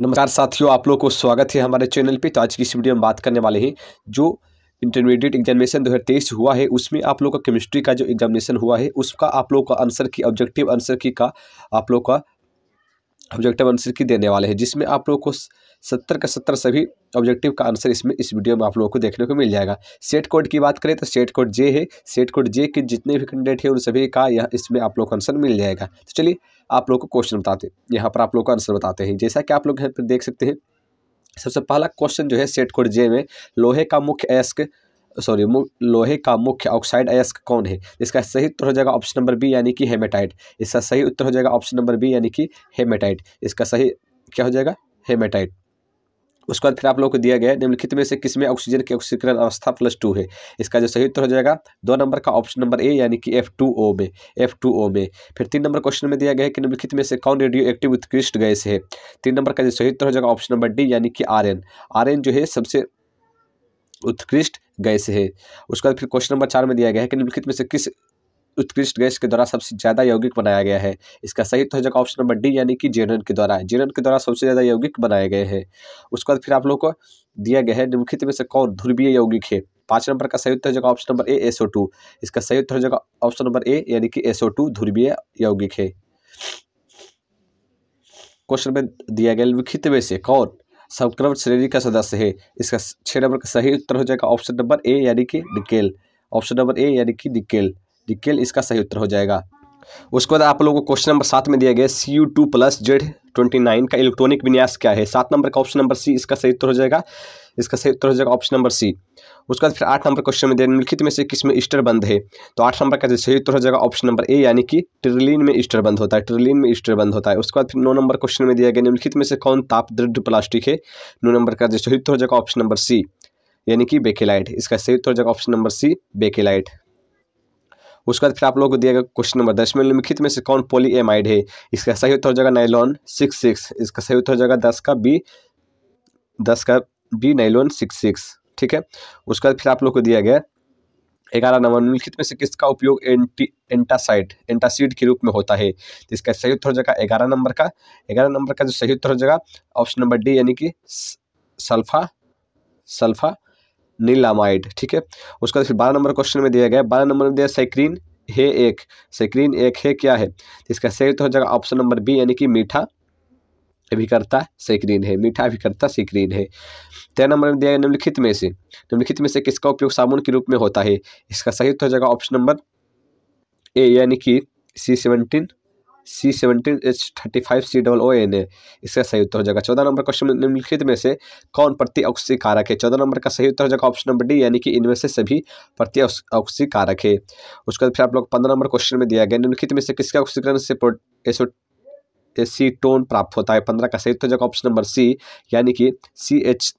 नमस्कार साथियों आप लोग को स्वागत है हमारे चैनल पे तो आज की इस वीडियो में बात करने वाले हैं जो इंटरमीडिएट एग्जामिनेशन 2023 हुआ है उसमें आप लोग का केमिस्ट्री का जो एग्जामिनेशन हुआ है उसका आप लोग का आंसर की ऑब्जेक्टिव आंसर की का आप लोग का ऑब्जेक्टिव आंसर की देने वाले हैं जिसमें आप लोग को सत्तर का सत्तर सभी ऑब्जेक्टिव का आंसर इसमें इस वीडियो में आप लोगों को देखने को मिल जाएगा सेट कोड की बात करें तो सेट कोड जे है सेट कोड जे के जितने भी कैंडिडेट हैं उन सभी का यह इसमें आप लोग को आंसर मिल जाएगा तो चलिए आप लोग को क्वेश्चन बताते हैं यहाँ पर आप लोग को आंसर बताते हैं जैसा कि आप लोग यहाँ पर देख सकते हैं सबसे पहला क्वेश्चन जो है सेट कोड जे में लोहे का मुख्य एस्क सॉरी लोहे का मुख्य ऑक्साइड अयस्क कौन है इसका सही उत्तर हो जाएगा ऑप्शन नंबर बी यानी कि हेमेटाइट इसका सही उत्तर हो जाएगा ऑप्शन नंबर बी यानी कि हेमेटाइट इसका सही क्या हो जाएगा हेमेटाइट उसके बाद फिर आप लोगों को दिया गया है निम्नलिखित में से किसमें ऑक्सीजन की ऑक्सीकरण अवस्था प्लस टू है इसका जो सही उत्तर हो जाएगा दो नंबर का ऑप्शन नंबर ए यानी कि एफ टू ओ में एफ टू ओ में फिर तीन नंबर क्वेश्चन में दिया गया है कि निम्नलिखित में से कौन रेडियो एक्टिव उत्कृष्ट गैस है तीन नंबर का जो सही उत्तर हो जाएगा ऑप्शन नंबर डी यानी कि आर एन जो है सबसे उत्कृष्ट गैस है उसके बाद फिर क्वेश्चन नंबर चार में दिया गया है कि निम्नलिखित में से किस उत्कृष्ट गैस के द्वारा सबसे ज़्यादा यौगिक बनाया गया है इसका सही तो जगह ऑप्शन नंबर डी यानी कि जेनन के द्वारा जेनन के द्वारा सबसे ज़्यादा यौगिक बनाए गए हैं उसके बाद फिर आप लोग को दिया गया है निम्नलिखित में से कौन ध्रुवीय यौगिक है पांच नंबर का संयुक्त हो जाएगा option number A SO two इसका संयुक्त हो जाएगा ऑप्शन नंबर ए यानी कि एसओ टू ध्रुवीय यौगिक है क्वेश्चन में दिया गया लिखित में से कौन संक्रमण श्रेणी का सदस्य है इसका छह नंबर का सही उत्तर हो जाएगा ऑप्शन नंबर ए यानी कि निकेल ऑप्शन नंबर ए यानी कि निकेल निकेल इसका सही उत्तर हो जाएगा उसके बाद आप लोगों को क्वेश्चन नंबर सात में दिया गया C U two plus Z twenty nine का इलेक्ट्रॉनिक विन्यास क्या है सात नंबर का ऑप्शन नंबर सी इसका सही उत्तर हो जाएगा इसका सही उत्तर हो जाएगा ऑप्शन नंबर सी उसके बाद फिर आठ नंबर क्वेश्चन में दिया निम्नलिखित में से किस में ईस्टर बंद है तो आठ नंबर का सही उत्तर हो जाएगा ऑप्शन नंबर ए यानी कि ट्रिलिन में ईस्टर बंद होता है ट्रिलिन में ईस्टर बंद होता है उसके बाद फिर नौ नंबर क्वेश्चन में दिया गया निम्नलिखित में से कौन ताप दृढ़ प्लास्टिक है नौ नंबर का सही उत्तर हो जाएगा ऑप्शन नंबर सी यानी कि बेकेलाइट इसका सही उत्तर हो जाएगा ऑप्शन नंबर सी बेकेलाइट उसके बाद फिर आप लोगों को दिया गया क्वेश्चन नंबर दस में निम्नलिखित में से कौन पोली एमाइड है इसका सही उत्तर हो जाएगा नाइलॉन सिक्स सिक्स इसका सही उत्तर हो जाएगा दस का बी दस का बी नाइलॉन सिक्स सिक्स ठीक है उसके बाद फिर आप लोग को दिया गया ग्यारह नंबर निम्नलिखित में से किसका उपयोग एंटी एंटासाइड एंटासिड के रूप में होता है तो इसका सही उत्तर हो जाएगा ग्यारह नंबर का ग्यारह नंबर का जो सही उत्तर हो जाएगा ऑप्शन नंबर डी यानी कि सल्फा सल्फा नीलामाइड ठीक है उसका फिर बारह नंबर क्वेश्चन में दिया गया बारह नंबर में दिया सैक्रीन हे एक सैक्रीन एक है क्या है इसका सही तो हो जाएगा ऑप्शन नंबर बी यानी कि मीठा अभिकर्ता सैक्रीन है मीठा अभिकर्ता सिक्रीन है तेरह नंबर में दिया गया निम्नलिखित में से निम्नलिखित में से किसका उपयोग साबुन के रूप में होता है इसका सही तो हो जाएगा ऑप्शन नंबर ए यानी कि C seventeen C seventeen H thirty five C double O N A इसका सही उत्तर हो जाएगा चौदह नंबर क्वेश्चन निम्नलिखित में से कौन प्रति कारक है चौदह नंबर का सही उत्तर हो जाएगा ऑप्शन नंबर डी यानी कि इनमें से सभी प्रति कारक है उसके बाद फिर आप लोग पंद्रह नंबर क्वेश्चन में दिया गया निम्नलिखित में से किसका ऑक्सीकरण से एसो एसीटोन प्राप्त होता है पंद्रह का सही उत्तर हो जाएगा ऑप्शन नंबर सी यानी कि C H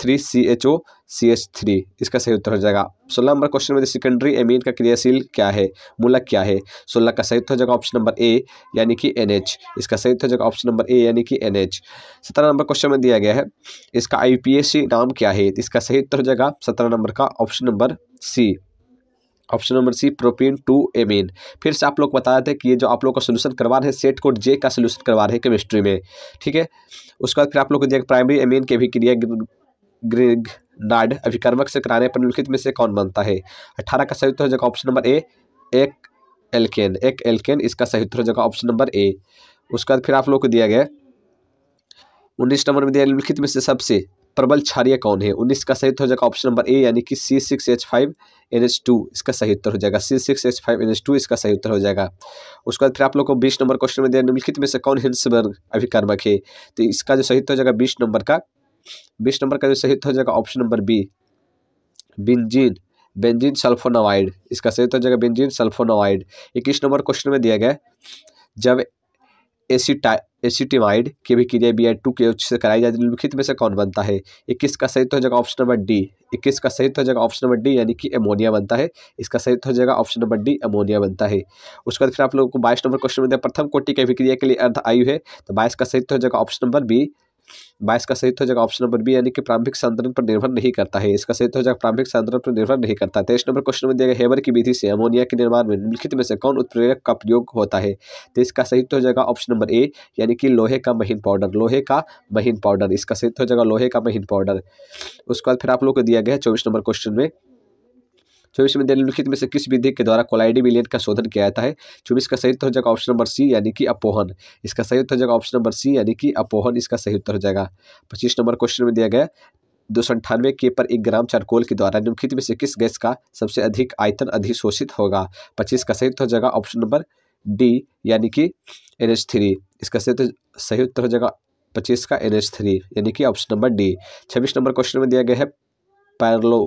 three C H O C H three इसका सही उत्तर हो जाएगा सोलह नंबर क्वेश्चन में सेकेंडरी एमीन का क्रियाशील क्या है मूलक क्या है सोलह का सही उत्तर हो जाएगा ऑप्शन नंबर ए यानी कि एन एच इसका सही उत्तर हो जाएगा ऑप्शन नंबर ए यानी कि एन एच सत्रह नंबर क्वेश्चन में दिया गया है इसका आई पी एस सी नाम क्या है इसका सही उत्तर हो जाएगा सत्रह नंबर का option number C option number C propene two amine फिर से आप लोग बता रहे थे कि ये जो आप लोग का सोल्यूशन करवा रहे हैं सेट कोड जे का सोल्यूशन करवा रहे हैं केमिस्ट्री में ठीक है उसके बाद फिर आप लोग को दिया प्राइमरी एमीन के भी क्रिया ग्रेगनाड अभिकर्मक से कराने पर निम्नलिखित में से कौन बनता है अठारह का सही उत्तर हो जाएगा ऑप्शन नंबर ए एक एल्केन एक एल्केन इसका सही उत्तर हो जाएगा ऑप्शन नंबर ए उसके बाद फिर आप लोग को दिया गया उन्नीस नंबर में दिया निम्नलिखित में से सबसे प्रबल क्षारिय कौन है उन्नीस का सही उत्तर हो जाएगा ऑप्शन नंबर ए यानी कि C six H five N H two इसका सही उत्तर हो जाएगा C six H five N H two इसका सही उत्तर हो जाएगा उसके बाद फिर आप लोग को बीस नंबर क्वेश्चन में दिया निम्नलिखित में से कौन हिंसबर्ग अभिकर्मक है तो इसका जो सही उत्तर हो जाएगा बीस नंबर का बीस नंबर का जो सही उत्तर हो जाएगा option number B benzene benzene सल्फोनोवाइड इसका सही उत्तर हो जाएगा बेंजीन सल्फोनोवाइड इक्कीस नंबर क्वेश्चन में दिया गया जब एसीटा एसीटिमाइड की भी क्रिया बी आई टू के उच्च से कराई जाती है निम्नलिखित में से कौन बनता है इक्कीस का सही उत्तर हो जाएगा ऑप्शन नंबर डी इक्कीस का सही उत्तर हो जाएगा ऑप्शन नंबर डी यानी कि अमोनिया बनता है इसका सही उत्तर हो जाएगा ऑप्शन नंबर डी अमोनिया बनता है उसके बाद फिर आप लोगों को बाईस नंबर क्वेश्चन में दिया प्रथम कोटि की अभिक्रिया के लिए अर्ध आयु है तो बाईस का सही उत्तर हो जाएगा ऑप्शन नंबर बी बाईस का सही तो हो जाएगा ऑप्शन नंबर बी यानी कि प्रारंभिक सांद्रण पर निर्भर नहीं करता है इसका सही तो हो जाएगा प्रारंभिक सांद्रण पर निर्भर नहीं करता तेईस नंबर क्वेश्चन में दिया गया हेवर की विधि से अमोनिया के निर्माण में निम्नलिखित में से कौन उत्प्रेरक का प्रयोग होता है तो इसका सही तो हो जाएगा ऑप्शन नंबर ए यानी कि लोहे का महीन पाउडर लोहे का महीन पाउडर इसका सही हो जाएगा लोहे का महीन पाउडर उसके बाद फिर आप लोग को दिया गया चौबीस नंबर क्वेश्चन में चौबीस में निम्नलिखित में से किस विधि के द्वारा कोलाइडी मिलियन का शोधन किया जाता है चौबीस का सही उत्तर हो जाएगा ऑप्शन नंबर सी यानी कि अपोहन इसका सही उत्तर हो जाएगा ऑप्शन नंबर सी यानी कि अपोहन इसका सही उत्तर हो जाएगा पच्चीस नंबर क्वेश्चन में दिया गया दो सौ अंठानवे के पर एक ग्राम चारकोल के द्वारा निम्नलिखित में से किस गैस का सबसे अधिक आयतन अधिशोषित होगा पच्चीस का सही उत्तर हो जाएगा ऑप्शन नंबर डी यानी कि एन एच थ्री इसका सही उत्तर हो जाएगा पच्चीस का एन एच थ्री यानी कि ऑप्शन नंबर डी छब्बीस नंबर क्वेश्चन में दिया गया है पैरलो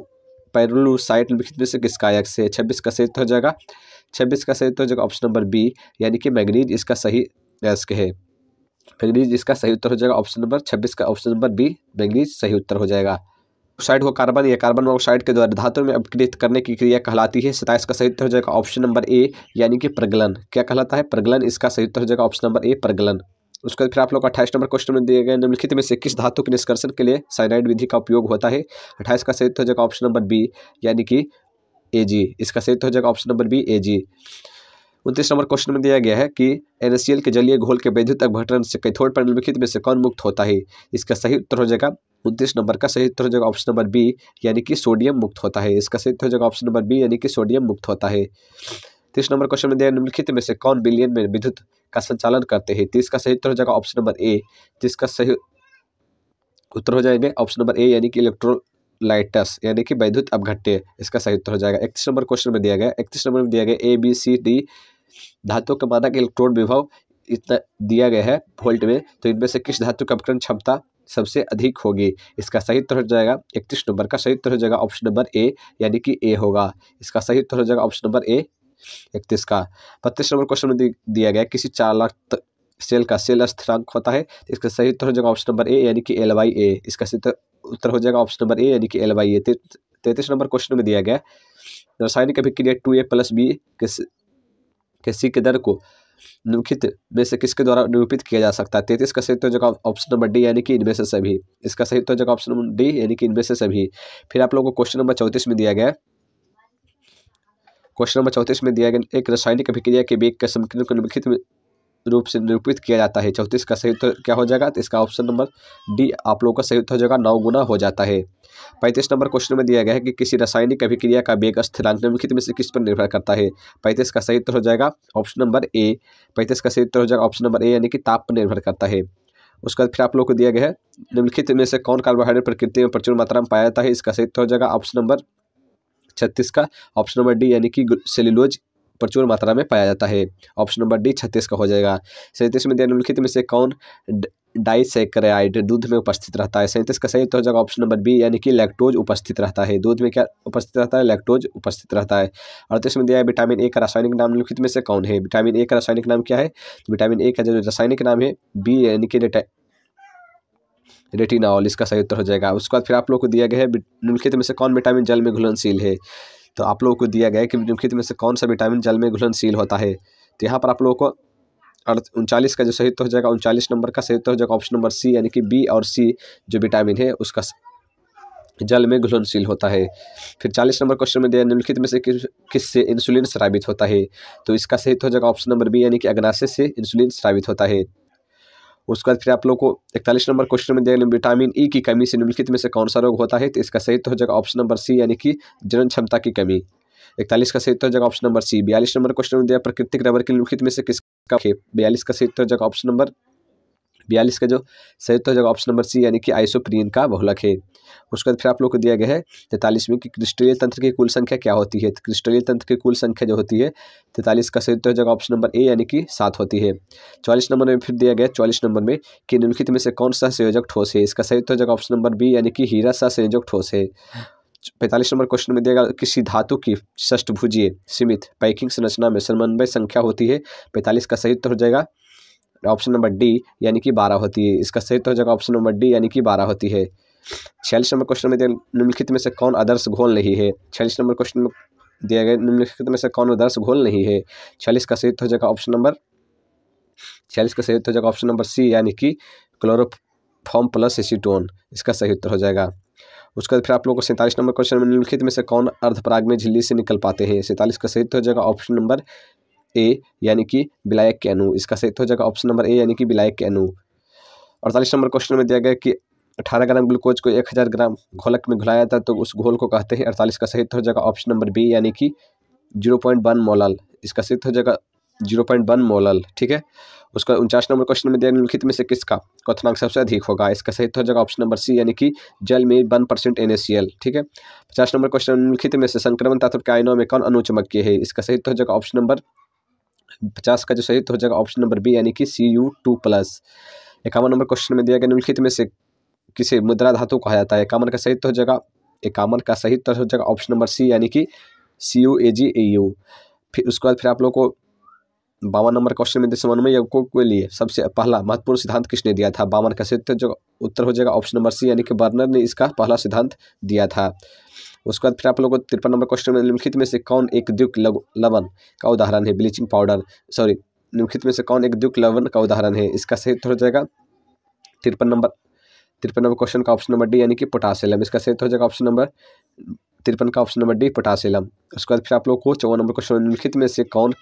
पेरोलूसाइट में से किसका एक्स है छब्बीस का सही हो जाएगा छब्बीस का सही हो जाएगा ऑप्शन नंबर बी यानी कि मैगनीज इसका सही अयस्क है मैगनीज इसका सही उत्तर हो जाएगा ऑप्शन नंबर छब्बीस का ऑप्शन नंबर बी मैगनीज सही उत्तर हो जाएगा ऑक्साइड को कार्बन या कार्बन ऑक्साइड के द्वारा धातु में अपकृत करने की क्रिया कहलाती है सताइस का सही उत्तर हो जाएगा ऑप्शन नंबर ए यानी कि प्रगलन क्या कहलाता है प्रगलन इसका सही उत्तर हो जाएगा ऑप्शन नंबर ए प्रगलन उसके फिर आप लोग अट्ठाईस नंबर क्वेश्चन में दिए गए निम्नलिखित में से किस धातु के निष्कर्षण के लिए साइनाइड विधि का उपयोग होता है अट्ठाईस का सही हो जाएगा ऑप्शन नंबर बी यानी कि ए जी इसका सही हो जाएगा option number B A G उनतीस नंबर क्वेश्चन में दिया गया है कि एन के जलीय घोल के वैद्युत अभटन से कैथोड पर निम्नलिखित में से कौन मुक्त होता है इसका सही उत्तर हो जाएगा उनतीस नंबर का सही उत्तर हो जाएगा ऑप्शन नंबर बी यानी कि सोडियम मुक्त होता है इसका सही उत्तर हो जाएगा ऑप्शन नंबर बी यानी कि सोडियम मुक्त होता है तीस नंबर क्वेश्चन में दिया निम्नलिखित में से कौन बिलियन में विद्युत का संचालन करते हैं तीस का सही उत्तर हो जाएगा ऑप्शन नंबर ए जिसका सही उत्तर हो जाएंगे ऑप्शन नंबर ए यानी कि इलेक्ट्रोलाइटस यानी कि वैद्युत अपघट्य इसका सही उत्तर हो जाएगा इकतीस नंबर क्वेश्चन में दिया गया इकतीस नंबर में दिया गया ए बी सी डी धातु का मादा के इलेक्ट्रोड विभव इतना दिया गया है वोल्ट में तो इनमें से किस धातु का अपकरण क्षमता सबसे अधिक होगी इसका सही उत्तर हो जाएगा इकतीस नंबर का सही उत्तर हो जाएगा ऑप्शन नंबर ए यानी कि ए होगा इसका सही उत्तर हो जाएगा ऑप्शन नंबर ए इकतीस का बत्तीस नंबर क्वेश्चन में दिया गया किसी चालक सेल का सेल स्थिरांक होता है इसका सही उत्तर हो जाएगा ऑप्शन नंबर ए यानी कि एल वाई ए इसका सही उत्तर हो जाएगा ऑप्शन नंबर ए यानी कि एल वाई ए तैतीस नंबर क्वेश्चन में दिया गया रासायनिक अभिक्रिया टू ए प्लस बी के के सी के दर को निम्नलिखित में से किसके द्वारा निरूपित किया जा सकता है तैतीस का सही तो जगह ऑप्शन नंबर डी यानी कि इनमें से सभी इसका सही तो जगह ऑप्शन नंबर डी यानी कि इनमें से सभी फिर आप लोगों को क्वेश्चन नंबर चौंतीस में दिया गया क्वेश्चन नंबर चौंतीस में दिया गया एक रासायनिक अभिक्रिया के बीच का समीकरण को निम्नलिखित रूप से निरूपित किया जाता है चौंतीस का सही उत्तर क्या हो जाएगा तो इसका ऑप्शन नंबर डी आप लोगों का सही उत्तर हो जाएगा नौ गुना हो जाता है पैंतीस नंबर क्वेश्चन में दिया गया है कि किसी रासायनिक अभिक्रिया का वेग स्थिरांक निम्नलिखित में से किस पर निर्भर करता है पैंतीस का सही उत्तर हो जाएगा ऑप्शन नंबर ए पैंतीस का सही उत्तर हो जाएगा ऑप्शन नंबर ए यानी कि ताप पर निर्भर करता है उसके बाद फिर आप लोग को दिया गया है निम्नलिखित में से कौन कार्बोहाइड्रेट प्रकृति में प्रचुर मात्रा में पाया जाता है इसका सही उत्तर हो जाएगा ऑप्शन नंबर छत्तीस का ऑप्शन नंबर डी यानी कि सेल्यूलोज प्रचुर मात्रा में पाया जाता है ऑप्शन नंबर डी छत्तीस का हो जाएगा सैंतीस में निम्नलिखित में से कौन डाइसेक्राइड दूध में उपस्थित रहता है सैंतीस का सही तो हो जाएगा ऑप्शन नंबर बी यानी कि लैक्टोज उपस्थित रहता है दूध में क्या उपस्थित रहता है लैक्टोज उपस्थित रहता है अड़तीस में दिया है विटामिन ए का रासायनिक नाम निम्नलिखित में से कौन है विटामिन ए का रासायनिक नाम क्या है तो विटामिन ए का जो रासायनिक नाम है बी यानी कि रेटिनाल इसका सही उत्तर हो जाएगा उसके बाद फिर आप लोग को दिया गया है निम्नलिखित में से कौन विटामिन जल में घुलनशील है तो आप लोगों को दिया गया है कि निम्नलिखित में से कौन सा विटामिन जल में घुलनशील होता है तो यहाँ पर आप लोगों को अर्थ उनचालीस का जो सही उत्तर हो जाएगा उनचालीस नंबर का सही उत्तर हो जाएगा ऑप्शन नंबर सी यानी कि बी और सी जो विटामिन है उसका जल में घुलनशील होता है फिर चालीस नंबर क्वेश्चन में दिया निम्नलिखित में से किस किससे इंसुलिन स्रावित होता है तो इसका सही हो जाएगा ऑप्शन नंबर बी यानी कि अग्नाशय से इंसुलिन स्रावित होता है उसके बाद फिर आप लोग को इकतालीस नंबर क्वेश्चन में देखने विटामिन ई e की कमी से निम्नलिखित में से कौन सा रोग होता है तो इसका सही तो हो जाएगा ऑप्शन नंबर सी यानी कि जनन क्षमता की कमी इकतालीस का सही तो हो जाएगा ऑप्शन नंबर सी बयालीस नंबर क्वेश्चन में दिया प्राकृतिक रबर के निम्नलिखित में से किसका बयालीस का सही तो हो जाएगा ऑप्शन नंबर बयालीस का जो सही तो जगह ऑप्शन नंबर सी यानी कि आइसोप्रियन का बहुलक है उसके बाद फिर आप लोग को दिया गया है तैंतालीस में कि क्रिस्टलीय तंत्र की कुल संख्या क्या होती है क्रिस्टलीय तो तंत्र की कुल संख्या जो होती है तैंतालीस का सही तो जगह ऑप्शन नंबर ए यानी कि सात होती है चौलीस नंबर में फिर दिया गया चौलीस नंबर में कि निम्नलिखित में से कौन सा संयोजक ठोस है इसका सही जगह ऑप्शन नंबर बी यानी कि हीरा सा संयोजक ठोस है पैंतालीस नंबर क्वेश्चन में दिया गया किसी धातु की षष्ठभुजीय सीमित पैकिंग संरचना में समन्वय संख्या होती है पैंतालीस का सही उत्तर हो जाएगा ऑप्शन नंबर डी यानी कि बारह होती है इसका सही तो जगह ऑप्शन नंबर डी यानी कि बारह होती है छियालीस नंबर क्वेश्चन में निम्नलिखित में से कौन आदर्श घोल नहीं है छियालीस नंबर क्वेश्चन में दिया गया निम्नलिखित में से कौन आदर्श घोल नहीं है छियालीस का सही तो जगह ऑप्शन नंबर छियालीस का सही उत्तर तो हो जाएगा ऑप्शन नंबर सी यानी कि फॉर्म प्लस एसीटोन इसका सही उत्तर हो जाएगा उसके बाद फिर आप लोगों को सैंतालीस नंबर क्वेश्चन में निम्नलिखित में से कौन अर्धपराग में झिल्ली से निकल पाते हैं सैंतालीस का सही उत्तर तो हो जाएगा ऑप्शन नंबर ए यानी कि बिलायक कैनू इसका सही तो हो जाएगा ऑप्शन नंबर ए यानी कि बिलायक कैनू अड़तालीस नंबर क्वेश्चन में दिया गया कि अठारह ग्राम ग्लूकोज को एक हज़ार ग्राम घोलक में घुलाया था तो उस घोल को कहते हैं अड़तालीस का सही तो हो जाएगा ऑप्शन नंबर बी यानी कि जीरो पॉइंट वन मोलल इसका सही तो हो जाएगा जीरो पॉइंट वन मोलल ठीक है उसका उनचास नंबर क्वेश्चन में दिया निम्नलिखित में से किसका कथनांक सबसे अधिक होगा इसका सही हो जाएगा ऑप्शन नंबर सी यानी कि जल में वन परसेंट एन ठीक है पचास नंबर क्वेश्चन निम्नलिखित में से संक्रमण तत्व के आयनों में कौन अनुचमक है इसका सही हो जाएगा ऑप्शन नंबर पचास का जो सही तो हो जाएगा ऑप्शन नंबर बी यानी कि सी यू टू प्लस इक्यावन नंबर क्वेश्चन में दिया गया निम्नलिखित में से किसे मुद्रा धातु कहा जाता है इक्यावन का सही तो हो जाएगा इक्यावन का सही तो हो जाएगा ऑप्शन नंबर सी यानी कि C U A ji A you फिर उसके बाद फिर आप लोग को बावन नंबर क्वेश्चन में समन्वय यज्ञों के लिए सबसे पहला महत्वपूर्ण सिद्धांत किसने दिया था बावन का सही जो तो उत्तर हो जाएगा ऑप्शन नंबर सी यानी कि बर्नर ने इसका पहला सिद्धांत दिया था उसके बाद फिर आप लोगों को तिरपन नंबर क्वेश्चन में निम्नलिखित में से कौन एक द्युक लवन का उदाहरण है ब्लीचिंग पाउडर सॉरी निम्नलिखित में से कौन एक द्युक लवन का उदाहरण है इसका सही उत्तर हो जाएगा तिरपन नंबर तिरपन नंबर क्वेश्चन का ऑप्शन नंबर डी यानी कि पोटासियम इसका सही उत्तर हो जाएगा ऑप्शन नंबर तिरपन का ऑप्शन नंबर डी पोटासियम उसके बाद फिर आप लोग को चौवन नंबर क्वेश्चन निम्नलिखित में से कौन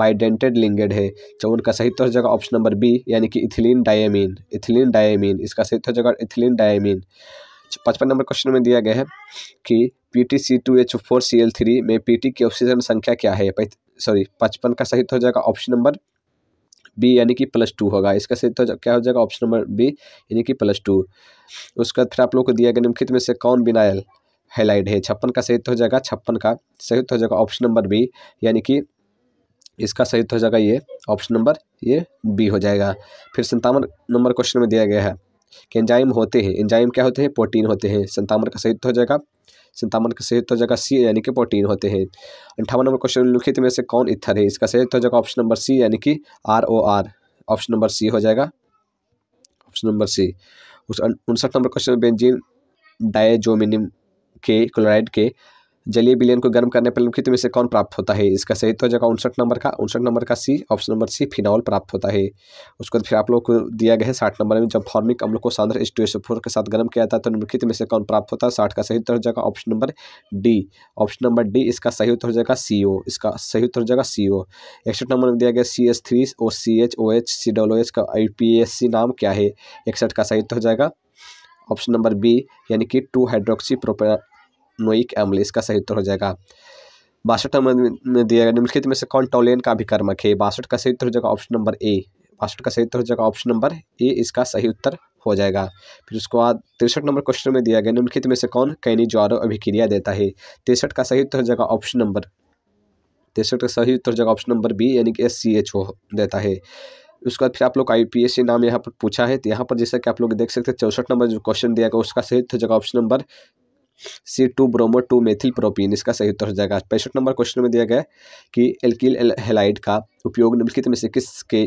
बाइडेंटेड लिंगेड है चौवन का सही उत्तर हो जाएगा ऑप्शन नंबर बी यानी कि इथिलीन डायमीन इथिलीन डायमीन इसका सही उत्तर हो जाएगा इथिलीन डायमीन पचपन नंबर क्वेश्चन में दिया गया है कि P T C two H four C L three में पी टी की ऑक्सीजन संख्या क्या है सॉरी पचपन का सही हो जाएगा ऑप्शन नंबर बी यानी कि प्लस टू होगा इसका सही तो क्या हो जाएगा ऑप्शन नंबर बी यानी कि प्लस टू उसके बाद फिर आप लोग को दिया गया निम्नलिखित में से कौन बिनायल हेलाइड है छप्पन का सही हो जाएगा छप्पन का सही हो जाएगा ऑप्शन नंबर बी यानी कि इसका सही हो जाएगा ये ऑप्शन नंबर ये बी हो जाएगा फिर संतावन नंबर क्वेश्चन में दिया गया है कि एंजाइम होते हैं एंजाइम क्या होते हैं प्रोटीन होते हैं संतावन का संयुक्त हो जाएगा संतावन का संयुक्त हो जाएगा सी यानी कि प्रोटीन होते हैं अंठावन नंबर क्वेश्चन लिखित में से कौन इथर है इसका संयुक्त हो जाएगा ऑप्शन नंबर सी यानी कि R O R option number C हो जाएगा ऑप्शन नंबर सी उस उनसठ number question benzene benzene diazonium के क्लोराइड के जलीय बिलियन को गर्म करने पर निम्नलिखित में से कौन प्राप्त होता है इसका सही तो जगह उनसठ नंबर का उनसठ नंबर का C option number C phenol प्राप्त होता है उसको फिर आप लोग को दिया गया है साठ नंबर में जब फॉर्मिक अम्ल को सांद्र एच टू एस फोर के साथ गर्म किया जाता है तो निम्नलिखित में से कौन प्राप्त होता है साठ का सही उत्तर जगह option number D option number D इसका सही उत्तर जगह सी ओ इसका सही उत्तर जगह सी ओ इकसठ नंबर में दिया गया C S three O C H O H C W H का आई पी एस सी नाम क्या है इकसठ का सही उत्तर हो जाएगा ऑप्शन नंबर बी यानी कि टू हाइड्रोक्सी प्रोपे नोइक अम्ल इसका सही उत्तर हो जाएगा बासठ नंबर में दिया गया निम्नलिखित में से कौन टोलेन का अभिकर्मक है बासठ का सही उत्तर हो जाएगा ऑप्शन नंबर ए बासठ का सही उत्तर हो जाएगा ऑप्शन नंबर ए इसका सही उत्तर हो जाएगा फिर उसके बाद तिरसठ नंबर क्वेश्चन में दिया गया निम्नलिखित में से कौन कैनी ज्वारो अभिक्रिया देता है तिरसठ का सही उत्तर हो जाएगा ऑप्शन नंबर तिरसठ का सही उत्तर हो जाएगा ऑप्शन नंबर बी यानी कि एस सी एच ओ देता है उसके बाद फिर आप लोग आई पी एस नाम यहाँ पर पूछा है तो यहाँ पर जैसा कि आप लोग देख सकते हैं चौसठ नंबर जो क्वेश्चन दिया गया उसका सही उत्तर हो जाएगा option number C two bromo two methyl propene इसका सही उत्तर हो जाएगा पैंसठ नंबर क्वेश्चन में दिया गया कि एल्किल हेलाइड का उपयोग निम्नलिखित में से किस के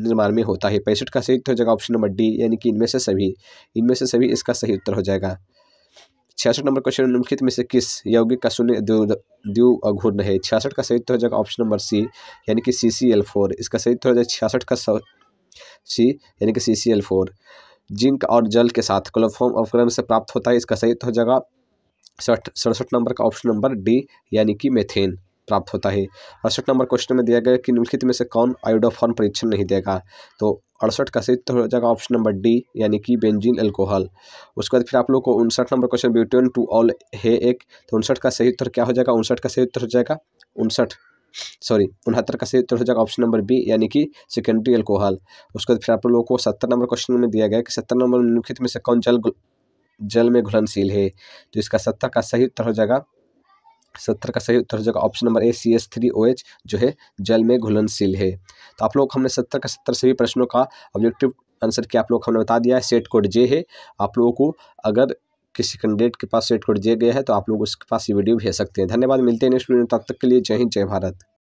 निर्माण में होता है पैंसठ का सही उत्तर हो जाएगा ऑप्शन नंबर डी यानी कि इनमें से सभी इनमें से सभी इसका सही उत्तर हो जाएगा छियासठ नंबर क्वेश्चन निम्नलिखित में से किस यौगिक का शून्य द्यू अघूर्ण है छियासठ का सही उत्तर हो जाएगा ऑप्शन नंबर सी यानी कि सी सी एल फोर इसका सही उत्तर हो जाएगा छियासठ का सी यानी कि C C L four zinc और जल के साथ क्लोफॉर्म अवकरण से प्राप्त होता है इसका सही उत्तर हो जाएगा सड़सठ नंबर का ऑप्शन नंबर डी यानी कि मेथेन प्राप्त होता है अड़सठ नंबर क्वेश्चन में दिया गया कि निम्नलिखित में से कौन आयोडोफॉर्म परीक्षण नहीं देगा तो अड़सठ का सही हो जाएगा ऑप्शन नंबर डी यानी कि बेंजीन एल्कोहल उसके बाद फिर आप लोग को उनसठ number question butane two ol है एक तो उनसठ का सही उत्तर क्या हो जाएगा उनसठ का सही उत्तर हो जाएगा उनसठ सॉरी उनहत्तर का सही उत्तर हो जाएगा ऑप्शन नंबर बी यानी कि सेकेंडरी एल्कोहल उसके बाद फिर आप लोगों को सत्तर नंबर क्वेश्चन में दिया गया कि सत्तर नंबर निम्नलिखित में से कौन जल जल में घुलनशील है तो इसका सत्तर का सही उत्तर हो जाएगा सत्तर का सही उत्तर हो जाएगा option number A C S three O H जो है जल में घुलनशील है तो आप लोग हमने सत्तर का सत्तर सभी प्रश्नों का ऑब्जेक्टिव आंसर किया आप लोग हमने बता दिया है सेट कोड जे है आप लोगों को अगर किसी कैंडिडेट के पास सेट कोड जे गया है तो आप लोग उसके पास ये वीडियो भेज सकते हैं धन्यवाद मिलते हैं नेक्स्ट वीडियो तब तक के लिए जय हिंद जय भारत